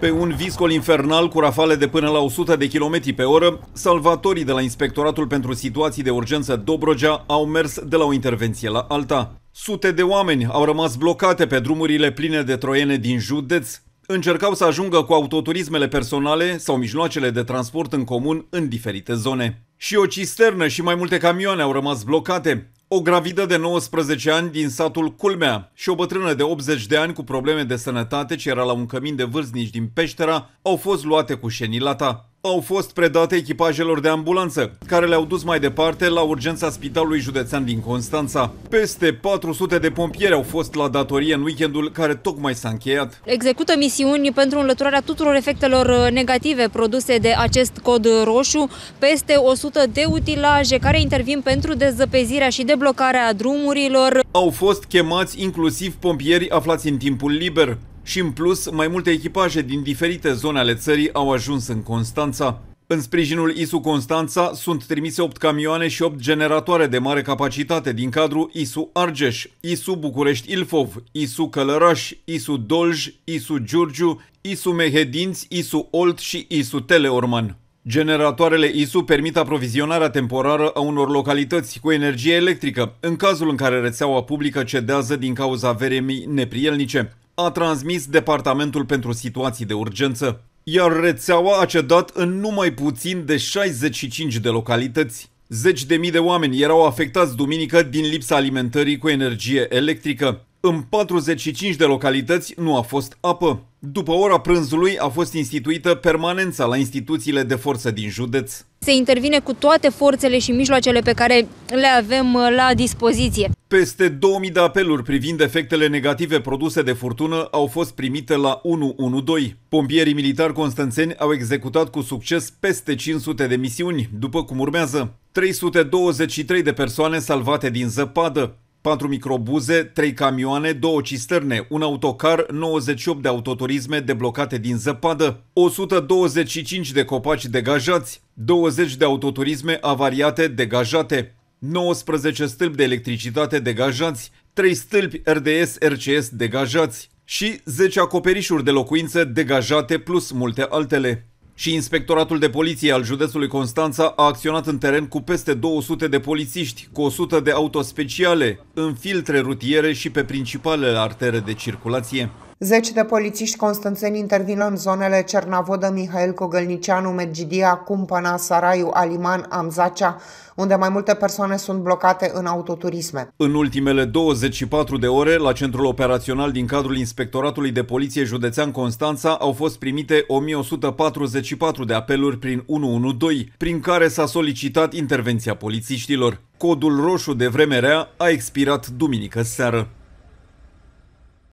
Pe un viscol infernal cu rafale de până la 100 de km pe oră, salvatorii de la Inspectoratul pentru Situații de Urgență Dobrogea au mers de la o intervenție la alta. Sute de oameni au rămas blocate pe drumurile pline de troiene din județ, încercau să ajungă cu autoturismele personale sau mijloacele de transport în comun în diferite zone. Și o cisternă și mai multe camioane au rămas blocate. O gravidă de 19 ani din satul Culmea și o bătrână de 80 de ani cu probleme de sănătate ce era la un cămin de vârstnici din peștera au fost luate cu șenilata au fost predate echipajelor de ambulanță, care le-au dus mai departe la urgența Spitalului Județean din Constanța. Peste 400 de pompieri au fost la datorie în weekendul care tocmai s-a încheiat. Execută misiuni pentru înlăturarea tuturor efectelor uh, negative produse de acest cod roșu, peste 100 de utilaje care intervin pentru dezăpezirea și deblocarea drumurilor. Au fost chemați inclusiv pompieri aflați în timpul liber și în plus mai multe echipaje din diferite zone ale țării au ajuns în Constanța. În sprijinul ISU Constanța sunt trimise 8 camioane și 8 generatoare de mare capacitate din cadrul ISU Argeș, ISU București Ilfov, ISU Călăraș, ISU Dolj, ISU Giurgiu, ISU Mehedinți, ISU Olt și ISU Teleorman. Generatoarele ISU permit aprovizionarea temporară a unor localități cu energie electrică, în cazul în care rețeaua publică cedează din cauza veremii neprielnice a transmis Departamentul pentru Situații de Urgență, iar rețeaua a cedat în numai puțin de 65 de localități. Zeci de mii de oameni erau afectați duminică din lipsa alimentării cu energie electrică. În 45 de localități nu a fost apă. După ora prânzului a fost instituită permanența la instituțiile de forță din județ. Se intervine cu toate forțele și mijloacele pe care le avem uh, la dispoziție. Peste 2000 de apeluri privind efectele negative produse de furtună au fost primite la 112. Pompierii militari constanțeni au executat cu succes peste 500 de misiuni, după cum urmează. 323 de persoane salvate din zăpadă, 4 microbuze, 3 camioane, 2 cisterne, un autocar, 98 de autoturisme deblocate din zăpadă, 125 de copaci degajați, 20 de autoturisme avariate degajate, 19 stâlpi de electricitate degajați, 3 stâlpi RDS-RCS degajați și 10 acoperișuri de locuințe degajate plus multe altele. Și Inspectoratul de Poliție al județului Constanța a acționat în teren cu peste 200 de polițiști, cu 100 de autospeciale, în filtre rutiere și pe principalele artere de circulație. Zeci de polițiști constanțeni intervin în zonele Cernavodă, Mihail Cogălnicianu, Medgidia, Cumpăna, Saraiu, Aliman, Amzacea, unde mai multe persoane sunt blocate în autoturisme. În ultimele 24 de ore, la centrul operațional din cadrul Inspectoratului de Poliție Județean Constanța au fost primite 1144 de apeluri prin 112, prin care s-a solicitat intervenția polițiștilor. Codul roșu de vreme rea a expirat duminică seară.